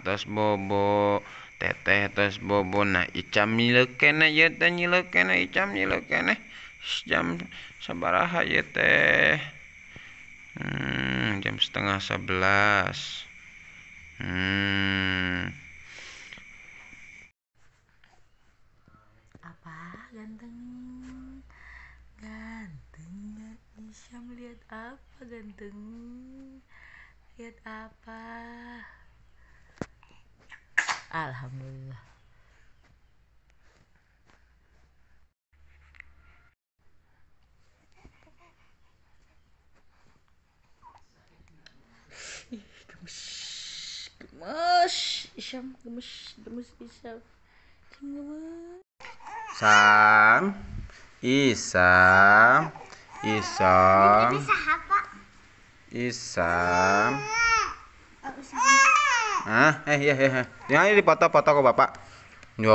tos bobo teteh tos bobo nah icam nyilekena ya teh nyilekena icam nyilekena jam sabaraha ya teh hmm, jam setengah sebelas hmm. apa ganteng ganteng Isyam lihat apa ganteng lihat apa Alhamdulillah. Isam, Isam, Isam. Isam ah eh ya ya ya tinggal ini dipoto foto kok bapak yo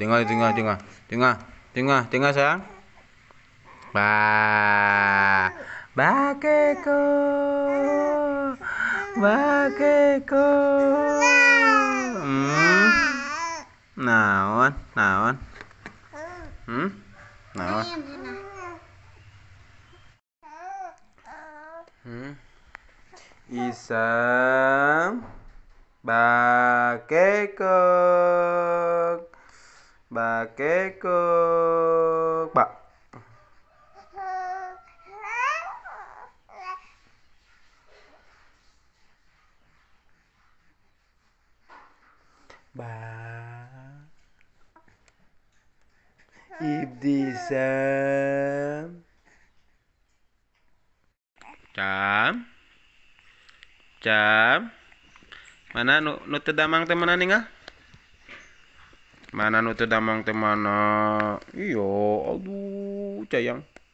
tinggal tinggal tinggal tinggal tinggal tinggal sayang bah bakeko bakeko hmm naon naon hmm naon hmm Isa bà kế cơ bà kế cơ bà bà İbdisam Chạm Chạm Mana nu nu tedamang teh mana ninga? Mana nu tedamang teman mana? aduh, cayang